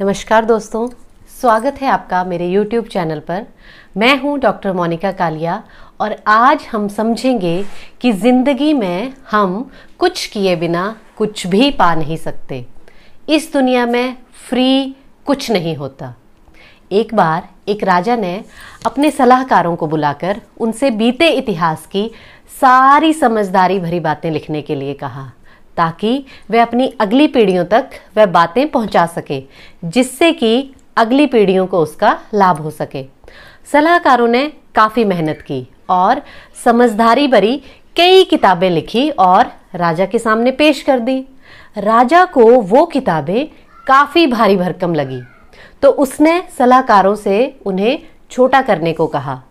नमस्कार दोस्तों स्वागत है आपका मेरे YouTube चैनल पर मैं हूं डॉक्टर मोनिका कालिया और आज हम समझेंगे कि ज़िंदगी में हम कुछ किए बिना कुछ भी पा नहीं सकते इस दुनिया में फ्री कुछ नहीं होता एक बार एक राजा ने अपने सलाहकारों को बुलाकर उनसे बीते इतिहास की सारी समझदारी भरी बातें लिखने के लिए कहा ताकि वह अपनी अगली पीढ़ियों तक वह बातें पहुंचा सके जिससे कि अगली पीढ़ियों को उसका लाभ हो सके सलाहकारों ने काफ़ी मेहनत की और समझदारी भरी कई किताबें लिखी और राजा के सामने पेश कर दी राजा को वो किताबें काफ़ी भारी भरकम लगी तो उसने सलाहकारों से उन्हें छोटा करने को कहा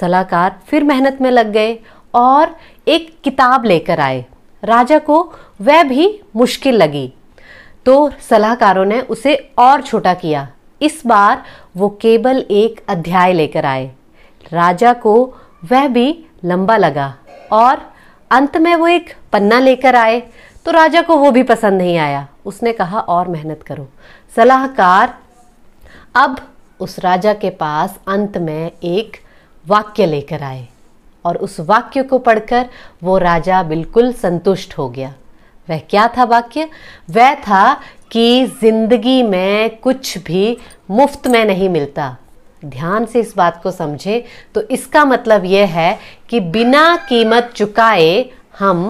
सलाहकार फिर मेहनत में लग गए और एक किताब लेकर आए राजा को वह भी मुश्किल लगी तो सलाहकारों ने उसे और छोटा किया इस बार वो केवल एक अध्याय लेकर आए राजा को वह भी लंबा लगा और अंत में वो एक पन्ना लेकर आए तो राजा को वो भी पसंद नहीं आया उसने कहा और मेहनत करो सलाहकार अब उस राजा के पास अंत में एक वाक्य लेकर आए और उस वाक्य को पढ़कर वो राजा बिल्कुल संतुष्ट हो गया वह क्या था वाक्य वह था कि जिंदगी में कुछ भी मुफ्त में नहीं मिलता ध्यान से इस बात को समझे तो इसका मतलब यह है कि बिना कीमत चुकाए हम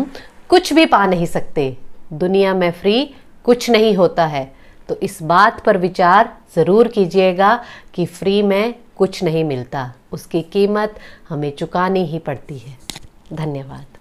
कुछ भी पा नहीं सकते दुनिया में फ्री कुछ नहीं होता है तो इस बात पर विचार ज़रूर कीजिएगा कि फ्री में कुछ नहीं मिलता उसकी कीमत हमें चुकानी ही पड़ती है धन्यवाद